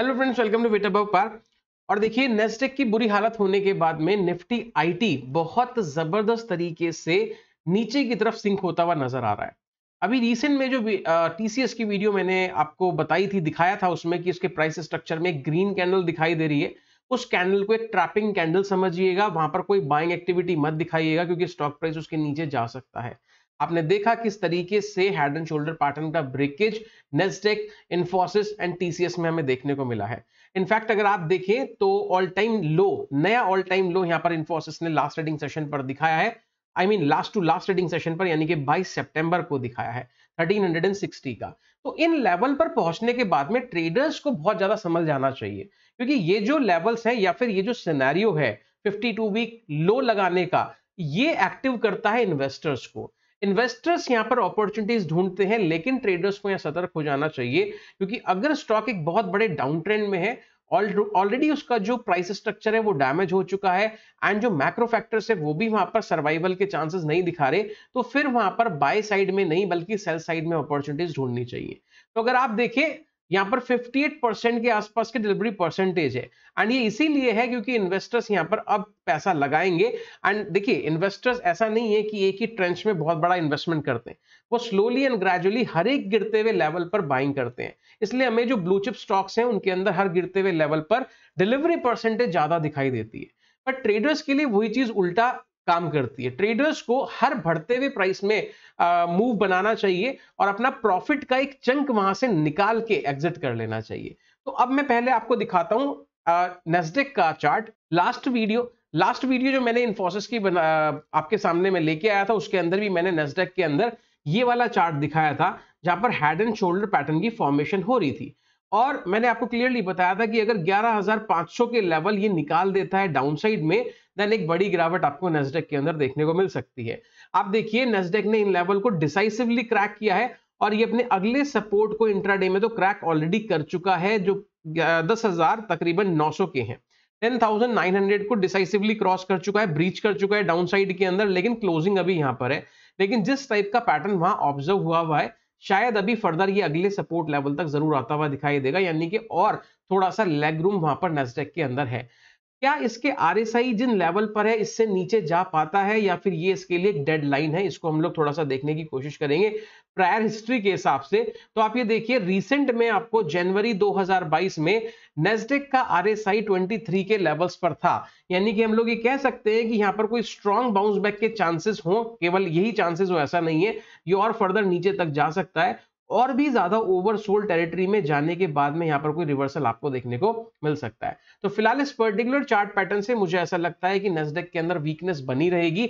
hello friends welcome to विटअब पार्क और देखिए नेस्टेक की बुरी हालत होने के बाद में निफ्टी आईटी बहुत जबरदस्त तरीके से नीचे की तरफ सिंक होता हुआ नजर आ रहा है अभी रिसेंट में जो टीसीएस की वीडियो मैंने आपको बताई थी दिखाया था उसमें कि उसके प्राइस स्ट्रक्चर में ग्रीन कैंडल दिखाई दे रही है उस कैंडल को एक ट्रैपिंग कैंडल समझिएगा वहां पर कोई बाइंग एक्टिविटी मत दिखाइएगा क्योंकि स्टॉक प्राइस उसके नीचे जा सकता है आपने देखा किस तरीके से हेड एंड शोल्डर पैटर्न का breakage Nasdaq Infosys and TCS में हमें देखने को मिला है इनफैक्ट अगर आप देखें तो ऑल टाइम लो नया ऑल टाइम लो यहां पर इन्फोसिस ने लास्ट रेडिंग सेशन पर दिखाया है I mean last to last trading session पर यानी कि 22 सितंबर को दिखाया है 1360 का तो इन लेवल पर पहुंचने के बाद में ट्रेडर्स को बहुत ज्यादा समझ जाना चाहिए क्योंकि ये जो लेवल्स हैं या फिर ये जो सिनेरियो है 52 वीक लो लगाने का ये एक्टिव करता है इन्वेस्टर्स को इन्वेस्टर्स यहाँ पर अपॉर्चुनिटीज ढूंढते हैं लेकिन ट्रेडर्स को यहाँ सतर्क हो जाना चाहिए क्योंकि अगर स्टॉक एक बहुत बड़े डाउन ट्रेंड में है ऑलरेडी उसका जो प्राइस स्ट्रक्चर है वो डैमेज हो चुका है एंड जो मैक्रो फैक्टर्स है वो भी वहां पर सर्वाइवल के चांसेस नहीं दिखा रहे तो फिर वहां पर बाय साइड में नहीं बल्कि सेल साइड में अपॉर्चुनिटीज ढूंढनी चाहिए तो अगर आप देखें यहां पर 58 परसेंट के आसपास के डिलीवरी परसेंटेज है एंड ये इसीलिए है क्योंकि इन्वेस्टर्स यहां पर अब पैसा लगाएंगे एंड देखिए इन्वेस्टर्स ऐसा नहीं है कि एक ही ट्रेंच में बहुत बड़ा इन्वेस्टमेंट करते हैं वो स्लोली एंड ग्रेजुअली हर एक गिरते हुए लेवल पर बाइंग करते हैं इसलिए हमें जो ब्लू चिप स्टॉक्स हैं उनके अंदर हर गिरते हुए लेवल पर डिलीवरी परसेंटेज ज़्यादा दिखाई देती है पर ट्रेडर्स के लिए वही चीज़ उल्टा काम करती है ट्रेडर्स को हर बढ़ते हुए प्राइस में मूव बनाना चाहिए और अपना प्रॉफिट का एक चंक वहां से निकाल के एग्जिट कर लेना चाहिए तो अब मैं पहले आपको दिखाता हूं नेस्डेक का chart last video last video जो मैंने इन्फोसिस की बना आपके सामने में लेके आया था उसके अंदर भी मैंने नेस्डेक के अंदर ये वाला चार्ट दिखाया था जहां पर हेड एंड शोल्डर पैटर्न की फॉर्मेशन हो रही थी और मैंने आपको क्लियरली बताया था कि अगर 11,500 के लेवल ये निकाल देता है डाउनसाइड में देन एक बड़ी गिरावट आपको नेस्डेक के अंदर देखने को मिल सकती है आप देखिए नेस्डेक ने इन लेवल को डिसाइसिवली क्रैक किया है और ये अपने अगले सपोर्ट को इंट्राडे में तो क्रैक ऑलरेडी कर चुका है जो दस हजार तकरीबन सौ के हैं 10,900 को डिसाइसिवली क्रॉस कर चुका है ब्रीच कर चुका है डाउन साइड के अंदर लेकिन क्लोजिंग अभी यहां पर है लेकिन जिस टाइप का पैटर्न वहां ऑब्जर्व हुआ हुआ है शायद अभी फर्दर ये अगले सपोर्ट लेवल तक जरूर आता हुआ दिखाई देगा यानी कि और थोड़ा सा लेग रूम वहां पर नेस्टेक के अंदर है क्या इसके आई जिन लेवल पर है इससे नीचे जा पाता है या फिर ये इसके लिए डेड लाइन है इसको हम लोग थोड़ा सा देखने की कोशिश करेंगे प्रायर हिस्ट्री के हिसाब से तो आप ये देखिए रिसेंट में आपको जनवरी 2022 में नेस्डेक का ट्वेंटी 23 के लेवल्स पर था यानी कि हम लोग ये कह सकते हैं कि यहाँ पर कोई स्ट्रॉन्ग बाउंस बैक के चांसेस हो केवल यही चांसेस हो ऐसा नहीं है ये और फर्दर नीचे तक जा सकता है और भी ज्यादा ओवरसोल्ड टेरिटरी में जाने के बाद में यहाँ पर कोई रिवर्सल आपको देखने को मिल सकता है तो फिलहाल इस पर्टिकुलर चार्ट पैटर्न से मुझे ऐसा लगता है कि नजडेक के अंदर वीकनेस बनी रहेगी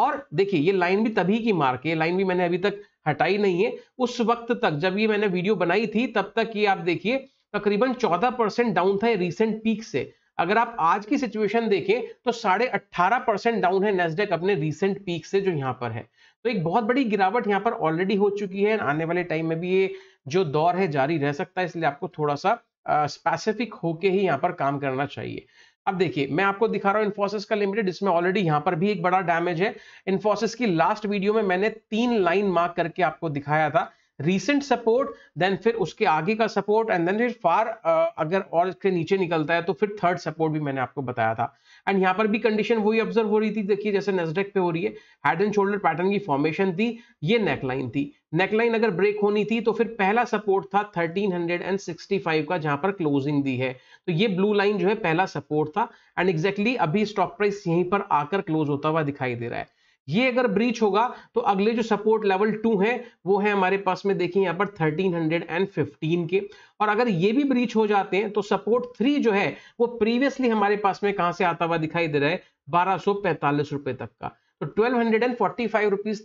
और देखिए ये लाइन भी तभी की मार्क है लाइन भी मैंने अभी तक हटाई नहीं है उस वक्त तक जब ये मैंने वीडियो बनाई थी तब तक ये आप देखिए तकरीबन 14 परसेंट डाउन था रिसेंट पीक से अगर आप आज की सिचुएशन देखें तो साढ़े अट्ठारह परसेंट डाउन है नेस्डेक अपने रिसेंट पीक से जो यहां पर है तो एक बहुत बड़ी गिरावट यहाँ पर ऑलरेडी हो चुकी है आने वाले टाइम में भी ये जो दौर है जारी रह सकता है इसलिए आपको थोड़ा सा स्पेसिफिक होके ही यहाँ पर काम करना चाहिए अब देखिए मैं आपको दिखा रहा हूँ इन्फोसिस का लिमिटेड इसमें ऑलरेडी यहाँ पर भी एक बड़ा डैमेज है इन्फोसिस की लास्ट वीडियो में मैंने तीन लाइन मार्क करके आपको दिखाया था रीसेंट सपोर्ट देन फिर उसके आगे का सपोर्ट एंड देन फिर फार uh, अगर और इसके नीचे निकलता है तो फिर थर्ड सपोर्ट भी मैंने आपको बताया था एंड यहाँ पर भी कंडीशन वही ऑब्जर्व हो रही थी देखिए जैसे नेस्डेक पे हो रही है हेड एंड शोल्डर पैटर्न की फॉर्मेशन थी ये नेकलाइन थी नेकलाइन अगर ब्रेक होनी थी तो फिर पहला सपोर्ट था 1365 का जहां पर क्लोजिंग दी है तो ये ब्लू लाइन जो है पहला सपोर्ट था एंड एग्जैक्टली exactly अभी स्टॉक प्राइस यहीं पर आकर क्लोज होता हुआ दिखाई दे रहा है ये अगर ब्रीच होगा तो अगले जो सपोर्ट लेवल टू है वो है हमारे पास में देखिए यहाँ पर 1315 के और अगर ये भी ब्रीच हो जाते हैं तो सपोर्ट थ्री जो है वो प्रीवियसली हमारे पास में कहां से आता हुआ दिखाई दे रहा है बारह रुपए तक का तो ट्वेल्व हंड्रेड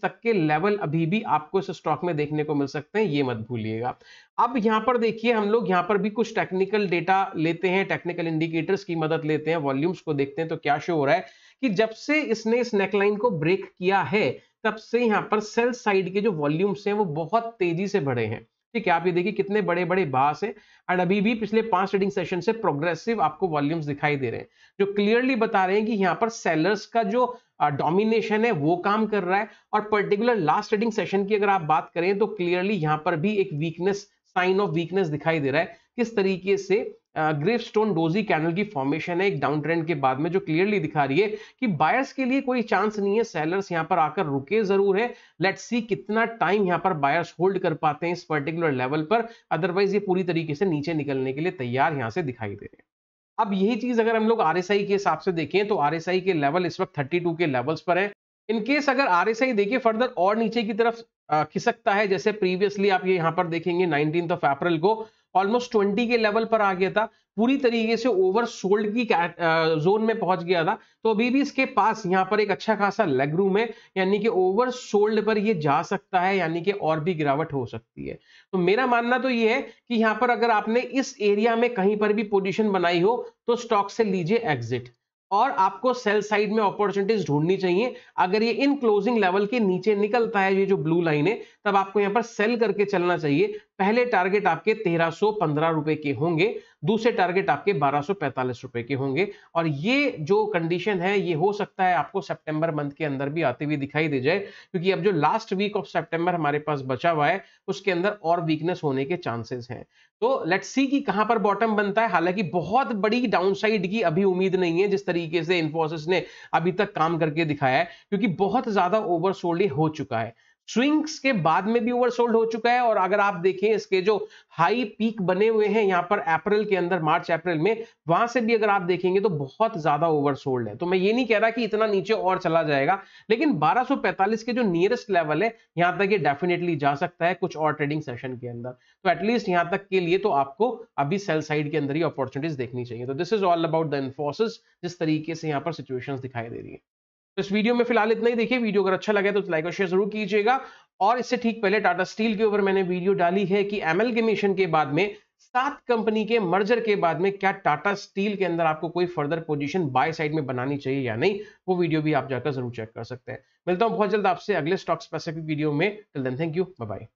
तक के लेवल अभी भी आपको इस स्टॉक में देखने को मिल सकते हैं ये मत भूलिएगा अब यहां पर देखिए हम लोग यहां पर भी कुछ टेक्निकल डेटा लेते हैं टेक्निकल इंडिकेटर्स की मदद लेते हैं वॉल्यूम्स को देखते हैं तो क्या शो हो रहा है कि जब से इसने इस नेकलाइन को ब्रेक किया है तब से यहाँ पर सेल साइड के जो वॉल्यूम्स हैं वो बहुत तेजी से बढ़े हैं ठीक है आप ये देखिए कितने बड़े बड़े बास हैं एंड अभी भी पिछले पांच ट्रेडिंग सेशन से प्रोग्रेसिव आपको वॉल्यूम्स दिखाई दे रहे हैं जो क्लियरली बता रहे हैं कि यहाँ पर सेलर्स का जो डोमिनेशन है वो काम कर रहा है और पर्टिकुलर लास्ट ट्रेडिंग सेशन की अगर आप बात करें तो क्लियरली यहाँ पर भी एक वीकनेस साइन ऑफ वीकनेस दिखाई दे रहा है किस तरीके से ग्रेव स्टोन डोजी कैनल की फॉर्मेशन है एक डाउन ट्रेंड के बाद में जो क्लियरली दिखा रही है कि बायर्स के लिए कोई चांस नहीं है सेलर्स यहां पर आकर रुके जरूर है लेट्स सी कितना टाइम यहां पर बायर्स होल्ड कर पाते हैं इस पर्टिकुलर लेवल पर अदरवाइज ये पूरी तरीके से नीचे निकलने के लिए तैयार यहां से दिखाई दे रहे हैं अब यही चीज अगर हम लोग आरएसआई के हिसाब से देखें तो आरएसआई के लेवल इस वक्त 32 के लेवल्स पर है इनकेस अगर आर एस आई देखिए फर्दर और नीचे की तरफ खिसकता है जैसे प्रीवियसली आप ये यहां पर देखेंगे नाइनटीन ऑफ अप्रैल को ऑलमोस्ट ट्वेंटी के लेवल पर आ गया था पूरी तरीके से ओवर सोल्ड की जोन में पहुंच गया था तो अभी भी इसके पास यहाँ पर एक अच्छा खासा लेग रूम है यानी कि ओवर सोल्ड पर ये जा सकता है यानी कि और भी गिरावट हो सकती है तो मेरा मानना तो ये है कि यहाँ पर अगर आपने इस एरिया में कहीं पर भी पोजिशन बनाई हो तो स्टॉक से लीजिए एग्जिट और आपको सेल साइड में अपॉर्चुनिटीज ढूंढनी चाहिए अगर ये इन क्लोजिंग लेवल के नीचे निकलता है ये जो ब्लू लाइन है तब आपको यहाँ पर सेल करके चलना चाहिए पहले टारगेट आपके तेरह रुपए के होंगे दूसरे टारगेट आपके बारह रुपए के होंगे और ये जो कंडीशन है ये हो सकता है आपको सितंबर मंथ के अंदर भी आते हुए दिखाई दे जाए क्योंकि अब जो लास्ट वीक ऑफ सितंबर हमारे पास बचा हुआ है उसके अंदर और वीकनेस होने के चांसेस हैं तो लेट सी कि कहां पर बॉटम बनता है हालांकि बहुत बड़ी डाउनसाइड की अभी उम्मीद नहीं है जिस तरीके से इन्फोसिस ने अभी तक काम करके दिखाया है क्योंकि बहुत ज्यादा ओवरसोल्ड हो चुका है स्विंग्स के बाद में भी ओवरसोल्ड हो चुका है और अगर आप देखें इसके जो हाई पीक बने हुए हैं यहाँ पर अप्रैल के अंदर मार्च अप्रैल में वहां से भी अगर आप देखेंगे तो बहुत ज्यादा ओवरसोल्ड है तो मैं ये नहीं कह रहा कि इतना नीचे और चला जाएगा लेकिन 1245 के जो नियरेस्ट लेवल है यहाँ तक ये डेफिनेटली जा सकता है कुछ और ट्रेडिंग सेशन के अंदर तो एटलीस्ट यहाँ तक के लिए तो आपको अभी सेल साइड के अंदर ही अपॉर्चुनिटीज देखनी चाहिए तो this is all about the Infosys जिस तरीके से यहाँ पर सिचुएशन दिखाई दे रही है तो इस वीडियो में फिलहाल इतना ही देखिए वीडियो अगर अच्छा लगे तो लाइक और शेयर जरूर कीजिएगा और इससे ठीक पहले टाटा स्टील के ऊपर मैंने वीडियो डाली है कि एमएल के मिशन के बाद में सात कंपनी के मर्जर के बाद में क्या टाटा स्टील के अंदर आपको कोई फर्दर पोजीशन बाय साइड में बनानी चाहिए या नहीं वो वीडियो भी आप जाकर जरूर चेक कर सकते हैं मिलता हूं बहुत जल्द आपसे अगले स्टॉक स्पेसिफिक वीडियो में till then thank you bye